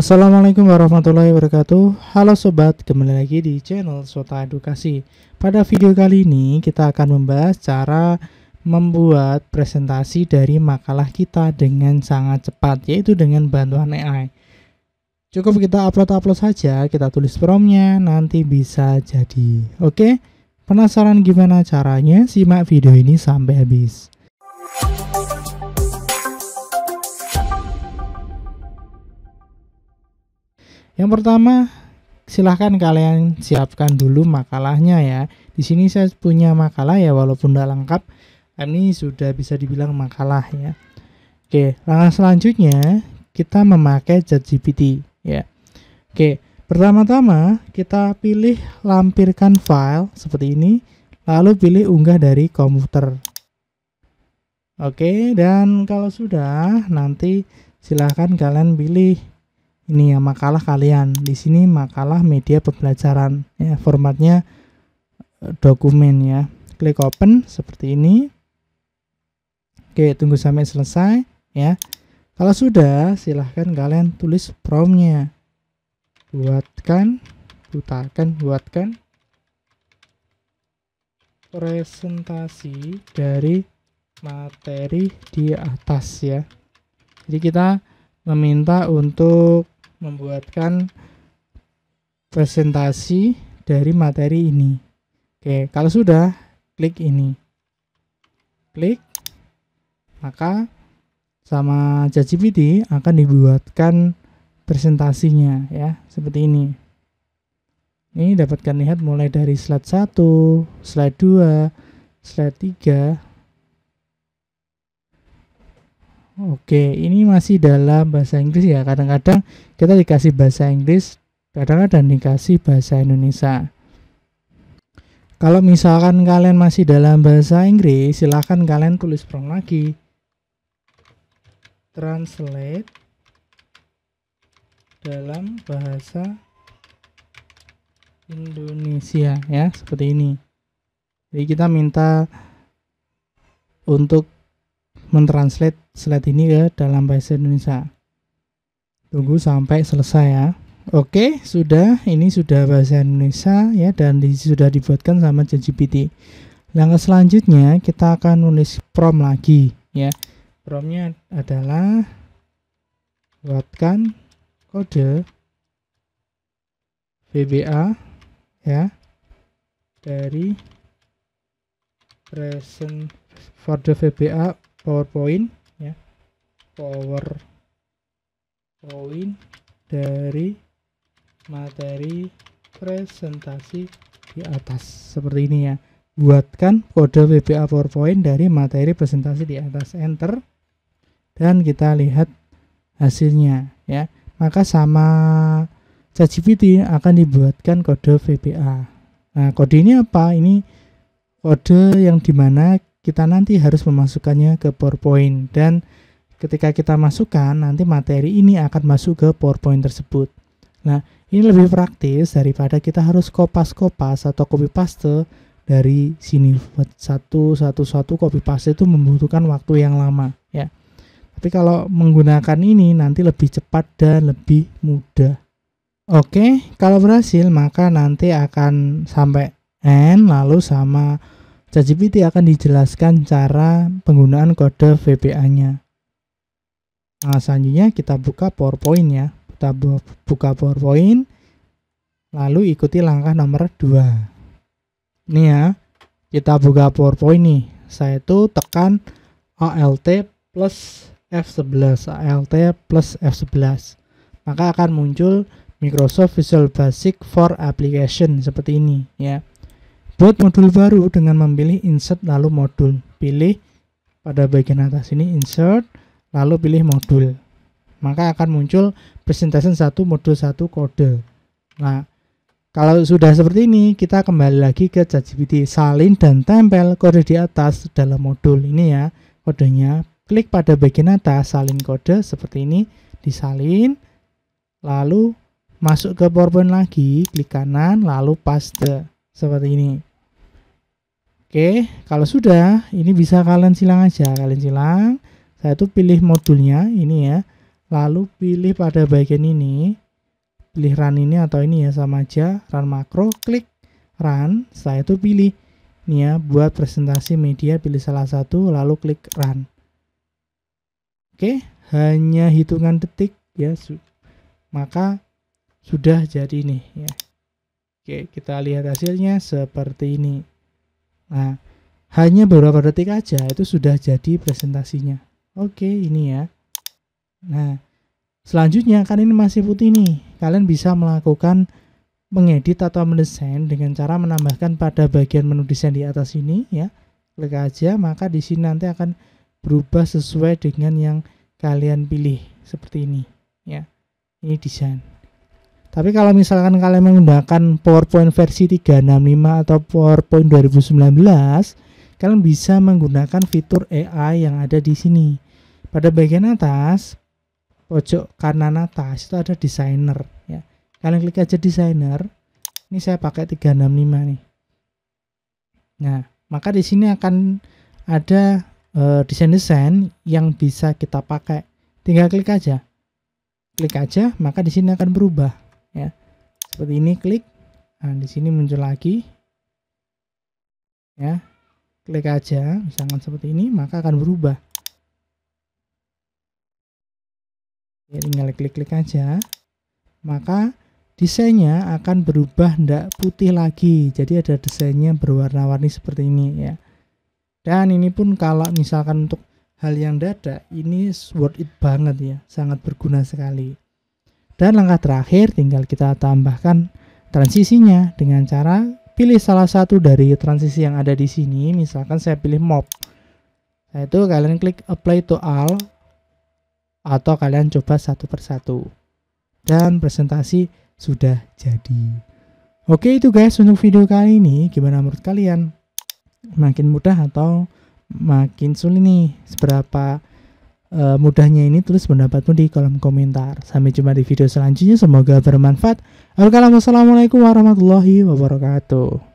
Assalamualaikum warahmatullahi wabarakatuh Halo Sobat, kembali lagi di channel Sota Edukasi Pada video kali ini kita akan membahas cara membuat presentasi dari makalah kita dengan sangat cepat Yaitu dengan bantuan AI Cukup kita upload-upload saja, kita tulis promptnya, nanti bisa jadi Oke, penasaran gimana caranya? Simak video ini sampai habis Yang pertama, silahkan kalian siapkan dulu makalahnya ya. Di sini saya punya makalah ya, walaupun tidak lengkap, ini sudah bisa dibilang makalah ya. Oke, langkah selanjutnya kita memakai ChatGPT ya. Oke, pertama-tama kita pilih lampirkan file seperti ini, lalu pilih unggah dari komputer. Oke, dan kalau sudah nanti silahkan kalian pilih ini ya makalah kalian. Di sini makalah media pembelajaran ya formatnya eh, dokumen ya. Klik open seperti ini. Oke, tunggu sampai selesai ya. Kalau sudah, silahkan kalian tulis promnya. Buatkan, butakan, buatkan presentasi dari materi di atas ya. Jadi kita meminta untuk membuatkan presentasi dari materi ini. Oke, kalau sudah, klik ini. Klik, maka sama ChatGPT akan dibuatkan presentasinya ya seperti ini ini dapatkan lihat mulai dari slide 1 slide 2 slide 3 Oke, ini masih dalam bahasa Inggris ya. Kadang-kadang kita dikasih bahasa Inggris, kadang-kadang dikasih bahasa Indonesia. Kalau misalkan kalian masih dalam bahasa Inggris, silahkan kalian tulis prompt lagi. Translate dalam bahasa Indonesia ya, seperti ini. Jadi kita minta untuk mentranslate slide ini ke dalam bahasa Indonesia. Tunggu sampai selesai ya. Oke, sudah ini sudah bahasa Indonesia ya dan sudah dibuatkan sama ChatGPT. Langkah selanjutnya kita akan nulis prom lagi ya. Promnya adalah buatkan kode VBA ya dari present for the VBA PowerPoint ya. PowerPoint dari materi presentasi di atas seperti ini ya. Buatkan kode VBA PowerPoint dari materi presentasi di atas enter dan kita lihat hasilnya ya. Maka sama ChatGPT akan dibuatkan kode VBA. Nah, kode ini apa? Ini kode yang dimana kita nanti harus memasukkannya ke PowerPoint dan ketika kita masukkan nanti materi ini akan masuk ke PowerPoint tersebut. Nah, ini lebih praktis daripada kita harus kopas-kopas atau copy paste dari sini satu satu satu copy paste itu membutuhkan waktu yang lama ya. Tapi kalau menggunakan ini nanti lebih cepat dan lebih mudah. Oke, kalau berhasil maka nanti akan sampai n lalu sama ChatGPT akan dijelaskan cara penggunaan kode VBA-nya. Nah, selanjutnya kita buka PowerPoint ya. Kita buka PowerPoint, lalu ikuti langkah nomor 2. Ini ya, kita buka PowerPoint nih. Saya itu tekan ALT plus F11, ALT plus F11. Maka akan muncul Microsoft Visual Basic for Application seperti ini ya. Buat modul baru dengan memilih insert lalu modul. Pilih pada bagian atas ini insert lalu pilih modul. Maka akan muncul presentation satu modul satu kode. Nah, kalau sudah seperti ini, kita kembali lagi ke ChatGPT. Salin dan tempel kode di atas dalam modul ini ya. Kodenya, klik pada bagian atas, salin kode seperti ini, disalin, lalu masuk ke PowerPoint lagi, klik kanan, lalu paste seperti ini. Oke, kalau sudah, ini bisa kalian silang aja. Kalian silang, saya tuh pilih modulnya, ini ya. Lalu pilih pada bagian ini, pilih run ini atau ini ya, sama aja. Run makro, klik run, saya tuh pilih. Ini ya, buat presentasi media, pilih salah satu, lalu klik run. Oke, hanya hitungan detik ya, su maka sudah jadi nih ya. Oke, kita lihat hasilnya seperti ini. Nah, hanya beberapa detik aja itu sudah jadi presentasinya. Oke, ini ya. Nah, selanjutnya kan ini masih putih nih. Kalian bisa melakukan mengedit atau mendesain dengan cara menambahkan pada bagian menu desain di atas ini ya. Klik aja, maka di sini nanti akan berubah sesuai dengan yang kalian pilih seperti ini ya. Ini desain. Tapi kalau misalkan kalian menggunakan PowerPoint versi 365 atau PowerPoint 2019, kalian bisa menggunakan fitur AI yang ada di sini. Pada bagian atas, pojok kanan atas itu ada designer. ya. Kalian klik aja designer. Ini saya pakai 365 nih. Nah, maka di sini akan ada eh, desain-desain yang bisa kita pakai. Tinggal klik aja. Klik aja, maka di sini akan berubah ya seperti ini klik nah di sini muncul lagi ya klik aja misalkan seperti ini maka akan berubah ya, tinggal klik-klik aja maka desainnya akan berubah tidak putih lagi jadi ada desainnya berwarna-warni seperti ini ya dan ini pun kalau misalkan untuk hal yang dada ini worth it banget ya sangat berguna sekali dan langkah terakhir tinggal kita tambahkan transisinya dengan cara pilih salah satu dari transisi yang ada di sini. Misalkan saya pilih mop. Nah itu kalian klik apply to all atau kalian coba satu persatu. Dan presentasi sudah jadi. Oke itu guys untuk video kali ini gimana menurut kalian? Makin mudah atau makin sulit nih? Seberapa uh, mudahnya ini tulis pendapatmu di kolom komentar. Sampai jumpa di video selanjutnya. Semoga bermanfaat. Wassalamualaikum warahmatullahi wabarakatuh.